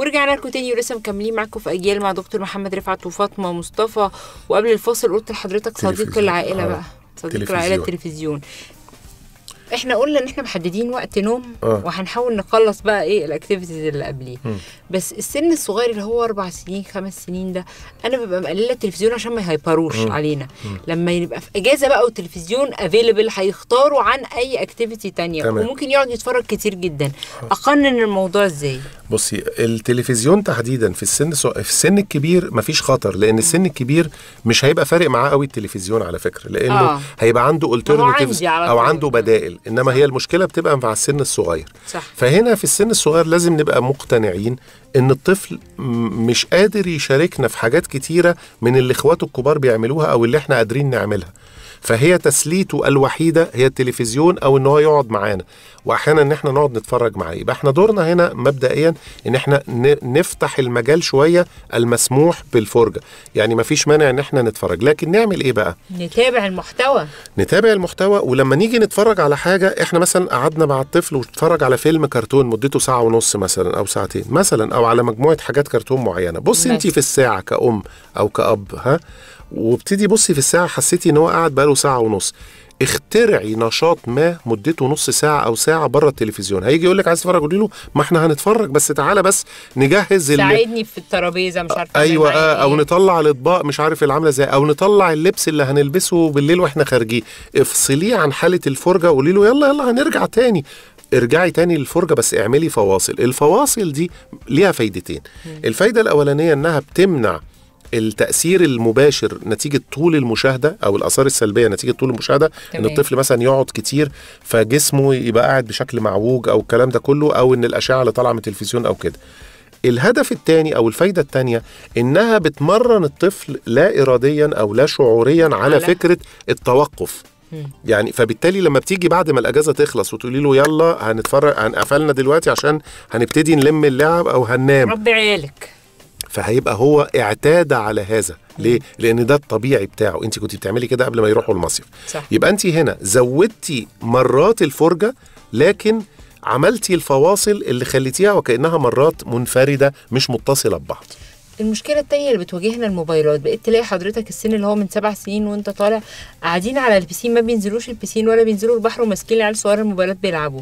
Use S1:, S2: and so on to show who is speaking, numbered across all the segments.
S1: ورجعنا لكم تاني ولسه مكملين معاكم في اجيال مع دكتور محمد رفعت وفاطمه مصطفى وقبل الفاصل قلت لحضرتك صديق العائله آه، بقى صديق العائله التلفزيون احنا قلنا ان احنا محددين وقت نوم آه. وهنحاول نخلص بقى ايه الاكتيفيتيز اللي قبليه بس السن الصغير اللي هو اربع سنين خمس سنين ده انا ببقى مقلله التلفزيون عشان ما يهيبروش علينا مم. لما يبقى في اجازه بقى والتلفزيون افيلبل هيختاروا عن اي اكتيفيتي تانية تمام. وممكن يقعد يتفرج كتير جدا آه. اقنن الموضوع ازاي
S2: بصي التلفزيون تحديدا في السن سو... في السن الكبير مفيش خطر لان السن الكبير مش هيبقى فارق معاه قوي التلفزيون على فكره لانه آه. هيبقى عنده الترناتيفز او عنده بدائل انما هي المشكله بتبقى مع السن الصغير صح. فهنا في السن الصغير لازم نبقى مقتنعين ان الطفل مش قادر يشاركنا في حاجات كتيره من اللي اخواته الكبار بيعملوها او اللي احنا قادرين نعملها فهي تسليته الوحيده هي التلفزيون او ان هو يقعد معانا واحيانا ان احنا نقعد نتفرج معاه يبقى احنا دورنا هنا مبدئيا ان احنا نفتح المجال شويه المسموح بالفرجه يعني ما فيش مانع ان احنا نتفرج لكن نعمل ايه بقى
S1: نتابع المحتوى
S2: نتابع المحتوى ولما نيجي نتفرج على حاجه احنا مثلا قعدنا مع الطفل واتفرج على فيلم كرتون مدته ساعه ونص مثلا او ساعتين مثلا او على مجموعه حاجات كرتون معينه بص انت في الساعه كأم او كأب ها وابتدي بصي في الساعه حسيتي ان هو قاعد بقاله ساعه ونص اخترعي نشاط ما مدته نص ساعه او ساعه بره التلفزيون هيجي يقول لك عايز تتفرج قولي له ما احنا هنتفرج بس تعالى بس نجهز ساعدني
S1: في الترابيزه مش عارفه ايوه
S2: آه او إيه. نطلع الاطباق مش عارف العامله ازاي او نطلع اللبس اللي هنلبسه بالليل واحنا خارجين افصليه عن حاله الفرجه قولي له يلا يلا هنرجع تاني ارجعي تاني للفرجه بس اعملي فواصل الفواصل دي ليها فايدتين الفايده الاولانيه انها بتمنع التاثير المباشر نتيجه طول المشاهده او الاثار السلبيه نتيجه طول المشاهده تمام. ان الطفل مثلا يقعد كتير فجسمه يبقى قاعد بشكل معوج او الكلام ده كله او ان الاشعه اللي طالعه من التلفزيون او كده الهدف الثاني او الفايده الثانيه انها بتمرن الطفل لا اراديا او لا شعوريا على, على. فكره التوقف يعني فبالتالي لما بتيجي بعد ما الاجازه تخلص وتقولي له يلا هنتفرج هنقفلنا دلوقتي عشان هنبتدي نلم اللعب او هننام ربي عيالك فهيبقى هو اعتاد على هذا ليه لان ده الطبيعي بتاعه انت كنت بتعملي كده قبل ما يروحوا المصيف صح. يبقى انت هنا زودتي مرات الفرجه لكن عملتي الفواصل اللي خليتيها وكانها مرات منفرده مش متصله ببعض
S1: المشكله التانية اللي بتواجهنا الموبايلات بقيت تلاقي حضرتك السن اللي هو من سبع سنين وانت طالع قاعدين على البسين ما بينزلوش البسين ولا بينزلوا البحر وماسكين العيال صغار الموبايلات بيلعبوا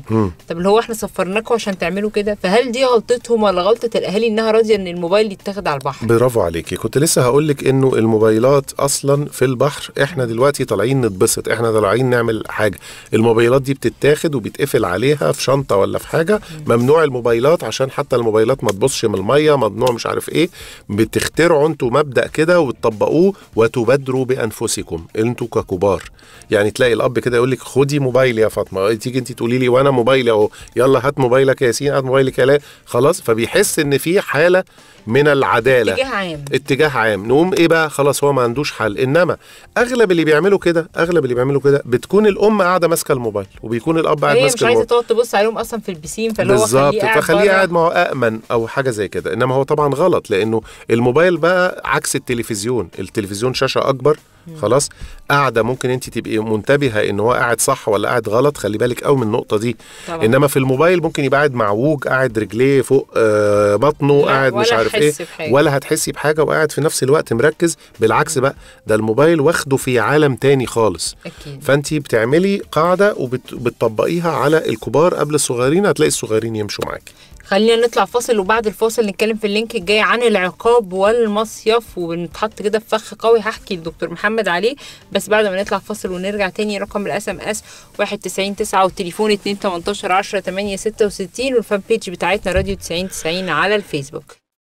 S1: طب اللي هو احنا سفرناكم عشان تعملوا كده فهل دي غلطتهم ولا غلطه الاهالي انها راضيه ان الموبايل يتاخد على البحر
S2: برافو عليكي كنت لسه هقول لك انه الموبايلات اصلا في البحر احنا دلوقتي طالعين نتبسط احنا طالعين نعمل حاجه الموبايلات دي بتتاخد وبيتقفل عليها في شنطه ولا في حاجه ممنوع الموبايلات عشان حتى الموبايلات ما تبصش من الميه ممنوع مش عارف ايه بتخترعوا انتوا مبدا كده وتطبقوه وتبادروا بانفسكم انتوا ككبار يعني تلاقي الاب كده يقول لك خدي موبايلي يا فاطمه تيجي انت تقولي لي وانا موبايلي اهو يلا هات موبايلك يا ياسين هات موبايلك يا لا خلاص فبيحس ان في حاله من العداله اتجاه عام اتجاه عام نقوم ايه بقى خلاص هو ما عندوش حل انما اغلب اللي بيعملوا كده اغلب اللي بيعملوا كده بتكون الام قاعده ماسكه الموبايل وبيكون الاب قاعد ماسك الموبايل مش عايزه
S1: تقعد تبص عليهم اصلا في البسين فاللي هو بالظبط فخليه قاعد
S2: ما هو امن او حاجه زي كده انما هو طبعا غلط لانه الموبايل بقى عكس التلفزيون التلفزيون شاشه اكبر خلاص قاعده ممكن انت تبقي منتبهه ان هو قاعد صح ولا قاعد غلط خلي بالك قوي من النقطه دي طبعا. انما في الموبايل ممكن يبقى قاعد معوج قاعد رجليه فوق آه بطنه قاعد مش عارف ايه بحاجة. ولا هتحسي بحاجه وقاعد في نفس الوقت مركز بالعكس بقى ده الموبايل واخده في عالم تاني خالص أكيد. فانت بتعملي قاعده وبتطبقيها على الكبار قبل الصغيرين هتلاقي الصغيرين يمشوا معاكي
S1: خلينا نطلع فاصل وبعد الفاصل نتكلم في اللينك الجاي عن العقاب والمصيف ونتحط كده في فخ قوي هحكي الدكتور محمد عليه بس بعد ما نطلع فاصل ونرجع تاني رقم الاس ام اس 199 والتليفون 218 10 8 66 والفان بيج بتاعتنا راديو 90 90 على الفيسبوك